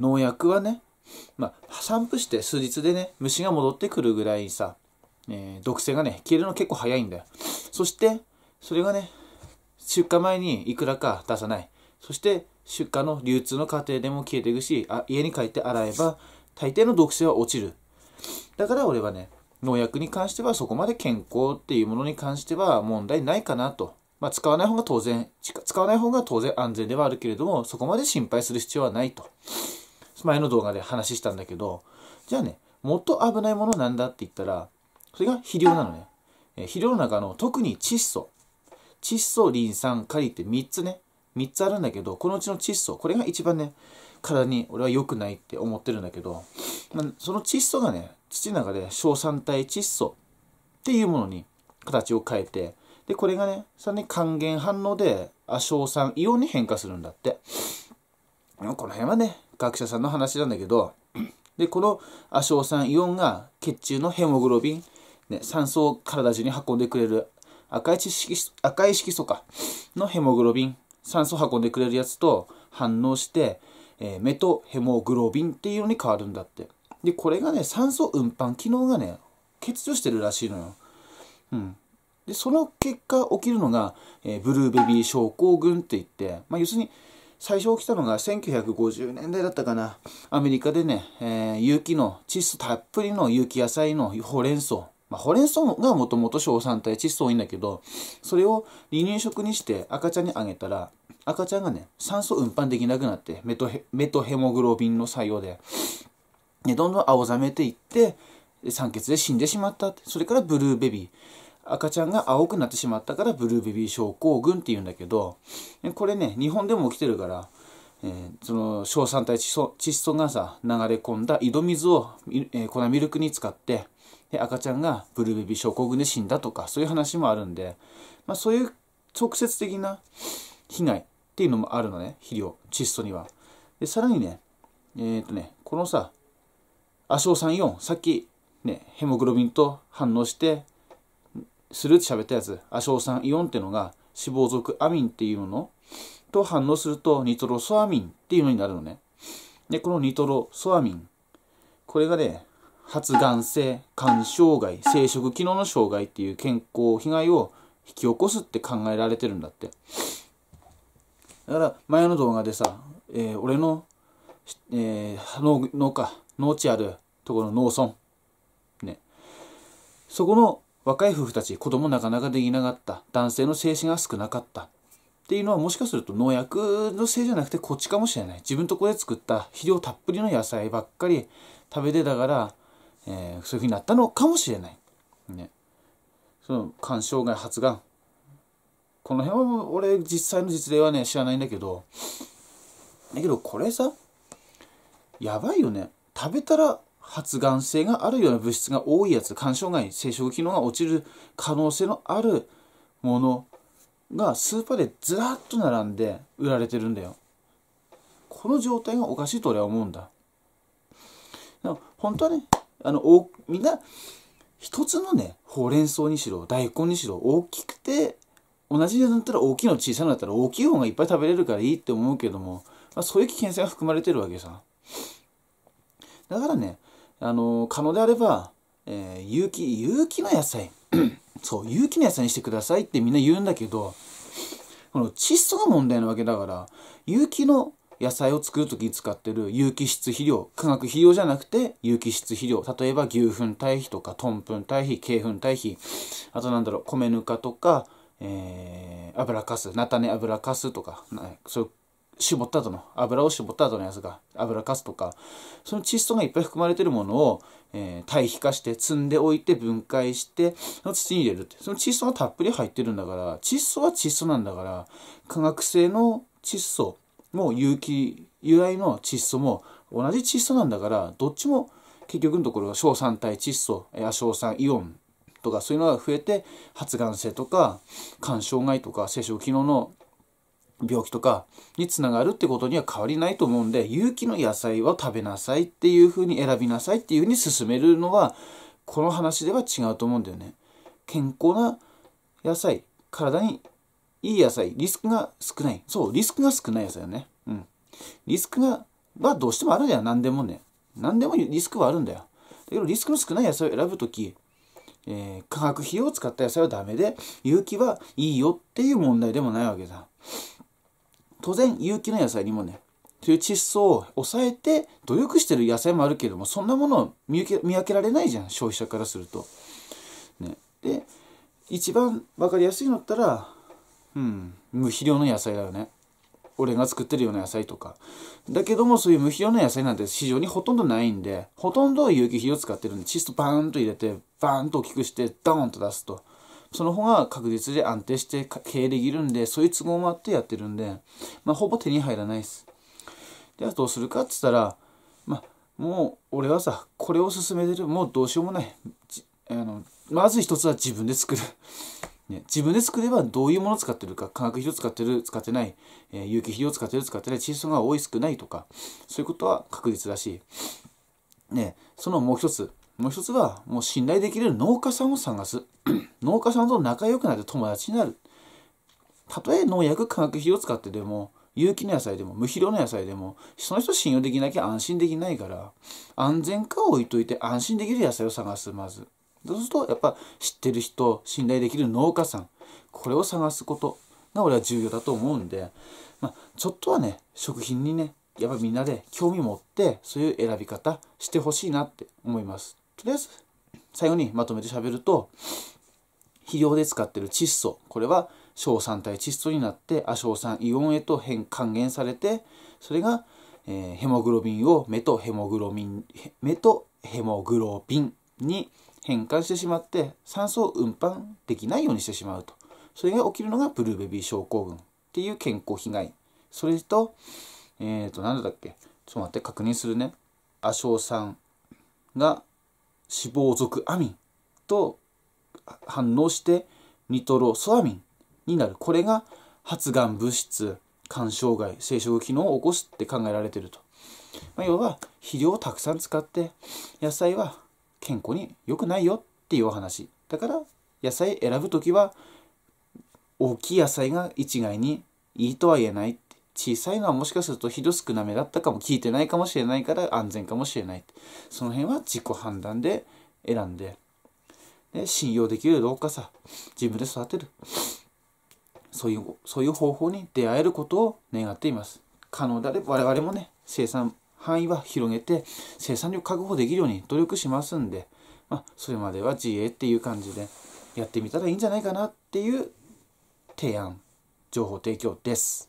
農薬はね、まあ、散布して数日でね、虫が戻ってくるぐらいさ、えー、毒性がね、消えるの結構早いんだよ。そして、それがね、出荷前にいくらか出さない。そして、出荷の流通の過程でも消えていくし、あ家に帰って洗えば、大抵の毒性は落ちる。だから俺はね、農薬に関してはそこまで健康っていうものに関しては問題ないかなと。まあ、使わない方が当然、使わない方が当然安全ではあるけれども、そこまで心配する必要はないと。前の動画で話したんだけど、じゃあね、もっと危ないものなんだって言ったら、それが肥料なのね。え肥料の中の特に窒素。窒素、リン酸、カリって3つね。3つあるんだけど、このうちの窒素、これが一番ね、体に俺は良くないって思ってるんだけど、まあ、その窒素がね、土の中で硝酸体窒素っていうものに形を変えて、で、これがね、さらに還元反応で、硝酸イオンに変化するんだって。この辺はね、学者さんの話なんだけど、で、この亜硝酸イオンが血中のヘモグロビン、ね、酸素を体中に運んでくれる赤い色素赤い色素かのヘモグロビン、酸素を運んでくれるやつと反応して、えー、メトヘモグロビンっていうのに変わるんだって。で、これがね、酸素運搬機能がね、欠如してるらしいのよ。うん。で、その結果起きるのが、えー、ブルーベビー症候群って言って、まあ、要するに、最初起きたのが1950年代だったかな。アメリカでね、えー、有機の、窒素たっぷりの有機野菜のほうれん草。まあ、ほうれん草がもともと小酸体、窒素多いんだけど、それを離乳食にして赤ちゃんにあげたら、赤ちゃんがね、酸素運搬できなくなって、メトヘメトヘモグロビンの作用で、でどんどん青ざめていって、酸欠で死んでしまったそれからブルーベビー。赤ちゃんが青くなってしまったからブルーベビー症候群っていうんだけどこれね日本でも起きてるから、えー、その硝酸体窒素がさ流れ込んだ井戸水を、えー、粉ミルクに使ってで赤ちゃんがブルーベビー症候群で死んだとかそういう話もあるんで、まあ、そういう直接的な被害っていうのもあるのね肥料窒素には。でさらにねえっ、ー、とねこのさ亜硝酸イオンさっきねヘモグロビンと反応してするって喋ったやつ、亜硝酸イオンっていうのが脂肪属アミンっていうものと反応するとニトロソアミンっていうのになるのね。で、このニトロソアミン、これがね、発がん性、肝障害、生殖機能の障害っていう健康被害を引き起こすって考えられてるんだって。だから前の動画でさ、えー、俺の、えー、農農家、農地あるところの農村、ね、そこの若い夫婦たち子供なかなかできなかった男性の精子が少なかったっていうのはもしかすると農薬のせいじゃなくてこっちかもしれない自分とこで作った肥料たっぷりの野菜ばっかり食べてたから、えー、そういうふうになったのかもしれない、ね、その肝障害発がんこの辺は俺実際の実例はね知らないんだけどだけどこれさやばいよね食べたら発がん性があるような物質が多いやつ肝障害生殖機能が落ちる可能性のあるものがスーパーでずらっと並んで売られてるんだよこの状態がおかしいと俺は思うんだだ本当はねあのおみんな一つのねほうれん草にしろ大根にしろ大きくて同じだったら大きいの小さいのだったら大きい方がいっぱい食べれるからいいって思うけども、まあ、そういう危険性が含まれてるわけさだからねあの、可能であれば、えー、有機、有機の野菜。そう、有機の野菜にしてくださいってみんな言うんだけど、この窒素が問題なわけだから、有機の野菜を作る時に使ってる有機質肥料、化学肥料じゃなくて有機質肥料。例えば牛糞堆肥とか、豚糞堆肥、鶏糞堆肥、あとなんだろう、米ぬかとか、えー、油かす、菜種油かすとか、そういう絞った後の、油を絞った後のやつが、油かすとか、その窒素がいっぱい含まれてるものを、えー、堆肥化して積んでおいて分解して、その土に入れるって。その窒素がたっぷり入ってるんだから、窒素は窒素なんだから、化学性の窒素も有機由来の窒素も同じ窒素なんだから、どっちも結局のところは硝酸体窒素、や硝酸イオンとかそういうのが増えて、発がん性とか、肝障害とか、生殖機能の病気とかにつながるってことには変わりないと思うんで、有機の野菜は食べなさいっていうふうに選びなさいっていうふうに進めるのは、この話では違うと思うんだよね。健康な野菜、体にいい野菜、リスクが少ない。そう、リスクが少ない野菜よね。うん。リスクが、はどうしてもあるんだよ。何でもね。何でもリスクはあるんだよ。だけどリスクの少ない野菜を選ぶとき、えー、化学費を使った野菜はダメで、有機はいいよっていう問題でもないわけだ。当然有機の野菜にもねという窒素を抑えて努力してる野菜もあるけれどもそんなもの見受け見分けられないじゃん消費者からすると。ね、で一番分かりやすいのったら、うん、無肥料の野菜だよね。俺が作ってるような野菜とか。だけども、そういう無肥料の野菜なんて市場にほとんどないんで、ほとんど有機肥料使ってるんで、窒素バーンと入れて、バーンと大きくして、ダーンと出すと。その方が確実で安定して経営できるんで、そういう都合もあってやってるんで、まあ、ほぼ手に入らないです。で、は、どうするかっつったら、まあ、もう俺はさ、これを進めてる、もうどうしようもない。あのまず一つは自分で作る。ね、自分で作ればどういうものを使ってるか、化学肥料使ってる、使ってない、えー、有機肥料使ってる、使ってない、窒素が多い、少ないとか、そういうことは確実だし、ね、そのもう一つ、もう一つは、もう信頼できる農家さんを探す。農家さんと仲良くなって友達になる。たとえ農薬化学費を使ってでも、有機の野菜でも、無肥料の野菜でも、その人信用できなきゃ安心できないから、安全化を置いといて安心できる野菜を探す、まず。そうすると、やっぱ知ってる人、信頼できる農家さん、これを探すことが俺は重要だと思うんで、まあ、ちょっとはね、食品にね、やっぱみんなで興味持って、そういう選び方してほしいなって思います。とりあえず最後にまとめて喋ると肥料で使ってる窒素これは硝酸体窒素になって亜硝酸イオンへと変還元されてそれが、えー、ヘモグロビンを目とヘモグロビンヘモグロビンに変換してしまって酸素を運搬できないようにしてしまうとそれが起きるのがブルーベビー症候群っていう健康被害それとえっ、ー、と何だっけちょっと待って確認するね亜硝酸が脂肪属アミンと反応してニトロソアミンになるこれが発がん物質肝障害生殖機能を起こすって考えられてると、まあ、要は肥料をたくさん使って野菜は健康に良くないよっていうお話だから野菜選ぶ時は大きい野菜が一概にいいとは言えない小さいのはもしかするとひど少なめだったかも聞いてないかもしれないから安全かもしれないその辺は自己判断で選んでで信用できる老化さ自分で育てるそういうそういう方法に出会えることを願っています可能であれば我々もね生産範囲は広げて生産量確保できるように努力しますんで、まあ、それまでは自衛っていう感じでやってみたらいいんじゃないかなっていう提案情報提供です。